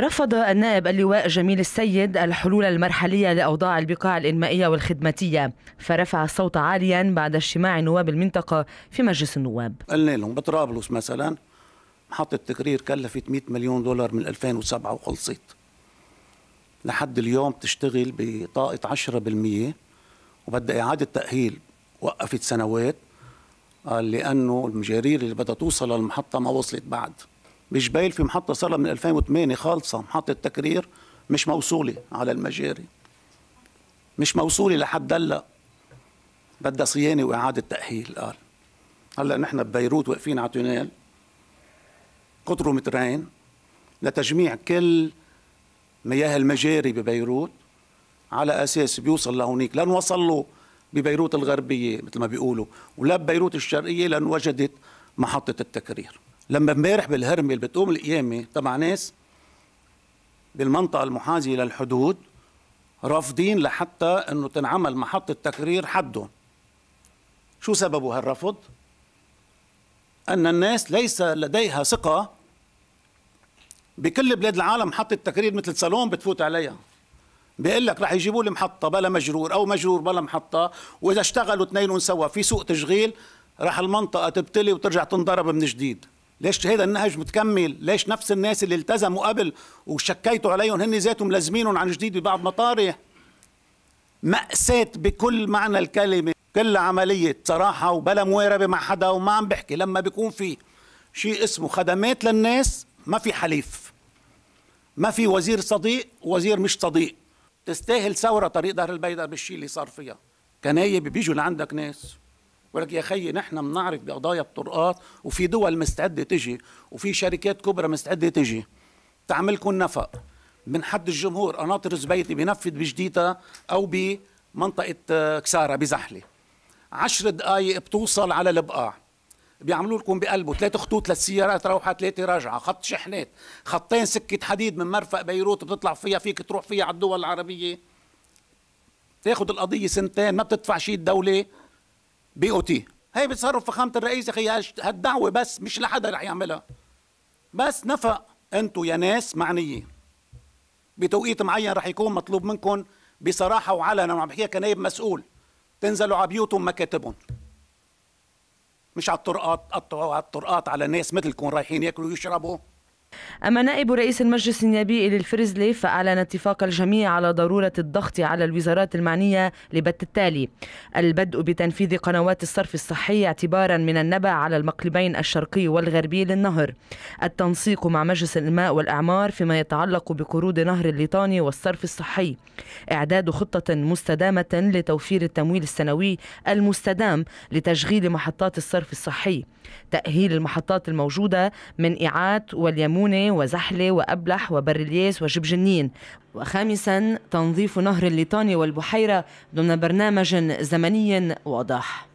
رفض النائب اللواء جميل السيد الحلول المرحلية لأوضاع البقاع الإنمائية والخدماتية فرفع الصوت عاليا بعد اجتماع نواب المنطقة في مجلس النواب قلنا لهم بطرابلس مثلا محطة تقرير كلفت 100 مليون دولار من 2007 وخلصت لحد اليوم تشتغل بطاقة 10% وبدأ إعادة تأهيل وقفت سنوات قال لأنه المجارير اللي بدها توصل للمحطة ما وصلت بعد مش بايل في محطة صار من 2008 خالصة محطة تكرير مش موصولة على المجاري مش موصولة لحد هلا بدها صيانة وإعادة تأهيل قال هلا نحن ببيروت واقفين على تونيل قطره مترين لتجميع كل مياه المجاري ببيروت على اساس بيوصل لهونيك لن وصلوا له ببيروت الغربيه مثل ما بيقولوا ولا ببيروت الشرقيه لن وجدت محطه التكرير لما امبارح بالهرمل بتقوم القيامه تبع ناس بالمنطقه المحاذيه للحدود رافضين لحتى انه تنعمل محطه تكرير حدهم شو سبب هالرفض ان الناس ليس لديها ثقه بكل بلاد العالم محطه تكرير مثل سالون بتفوت عليها بيقول لك رح يجيبوا لي محطه بلا مجرور او مجرور بلا محطه واذا اشتغلوا اثنين سوا في سوء تشغيل رح المنطقه تبتلي وترجع تنضرب من جديد ليش هذا النهج متكمل ليش نفس الناس اللي التزموا قبل وشكيتوا عليهم هن ذاتهم لازمينهم عن جديد ببعض مطارح مأساة بكل معنى الكلمة كل عملية صراحة وبلا مواربة مع حدا وما عم بحكي لما بيكون في شيء اسمه خدمات للناس ما في حليف ما في وزير صديق وزير مش صديق تستاهل ثورة طريق دار البيضاء بالشيء اللي صار فيها كنايب بيجوا لعندك ناس ولك يا خي نحن بنعرف بقضايا الطرقات وفي دول مستعده تجي وفي شركات كبرى مستعده تجي تعملكم نفق من حد الجمهور قناطر زبيتي بنفذ بجديتها او بمنطقه آه، كساره بزحله عشر دقائق بتوصل على البقاع بيعملوا لكم بقلبه ثلاث خطوط للسيارات روحة ثلاثة راجعة خط شحنات خطين سكة حديد من مرفق بيروت بتطلع فيها فيك تروح فيها على الدول العربية تاخد القضية سنتين ما بتدفع شيء الدولة بي او تي هي بتصرف فخامه الرئيس يا اخي هالدعوه بس مش لحدا رح يعملها بس نفق انتم يا ناس معنيه بتوقيت معين رح يكون مطلوب منكم بصراحه وعلنا وعم عم بحكيها كنايب مسؤول تنزلوا على بيوتهم مكاتبهم مش على الطرقات قطعوا على الطرقات على ناس مثلكم رايحين ياكلوا ويشربوا أما نائب رئيس المجلس النيابي للفرزلي فأعلن اتفاق الجميع على ضرورة الضغط على الوزارات المعنية لبت التالي البدء بتنفيذ قنوات الصرف الصحي اعتبارا من النبع على المقلبين الشرقي والغربي للنهر التنسيق مع مجلس الماء والأعمار فيما يتعلق بقروض نهر الليطاني والصرف الصحي إعداد خطة مستدامة لتوفير التمويل السنوي المستدام لتشغيل محطات الصرف الصحي تأهيل المحطات الموجودة من إعاد واليمون ميمونة وزحلة وأبلح وبر الياس وجب جنين وخامسا تنظيف نهر الليطاني والبحيرة ضمن برنامج زمني واضح